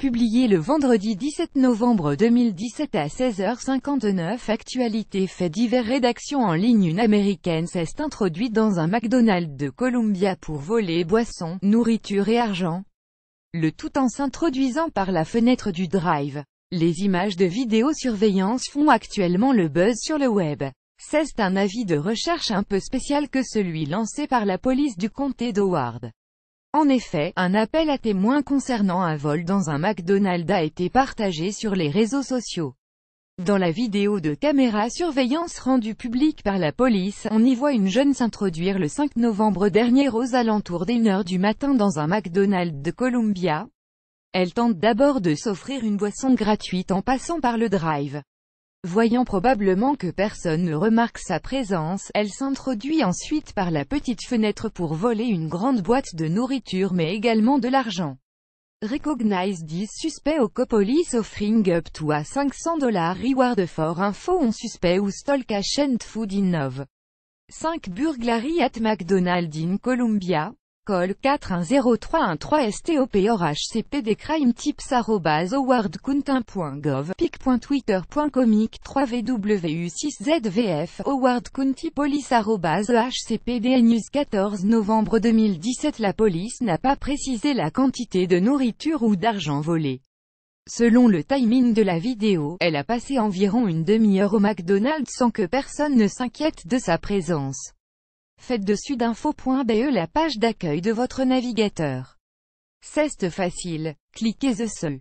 Publié le vendredi 17 novembre 2017 à 16h59 Actualité fait divers rédactions en ligne Une américaine s'est introduite dans un McDonald's de Columbia pour voler boissons, nourriture et argent. Le tout en s'introduisant par la fenêtre du drive. Les images de vidéosurveillance font actuellement le buzz sur le web. C'est un avis de recherche un peu spécial que celui lancé par la police du comté d'Howard. En effet, un appel à témoins concernant un vol dans un McDonald's a été partagé sur les réseaux sociaux. Dans la vidéo de caméra surveillance rendue publique par la police, on y voit une jeune s'introduire le 5 novembre dernier aux alentours d'une heure du matin dans un McDonald's de Columbia. Elle tente d'abord de s'offrir une boisson gratuite en passant par le drive. Voyant probablement que personne ne remarque sa présence, elle s'introduit ensuite par la petite fenêtre pour voler une grande boîte de nourriture mais également de l'argent. Recognize 10 suspects au Copolis offering up to a 500 dollars reward for info on suspect ou stalk a food innov. 5 burglary at McDonald's in Columbia, Call 410313 HCP des crime pic.twitter.comic 3 wu 6 zvf 14 novembre 2017 La police n'a pas précisé la quantité de nourriture ou d'argent volé. Selon le timing de la vidéo, elle a passé environ une demi-heure au McDonald's sans que personne ne s'inquiète de sa présence. Faites dessus d'info.be la page d'accueil de votre navigateur. C'est facile. Cliquez The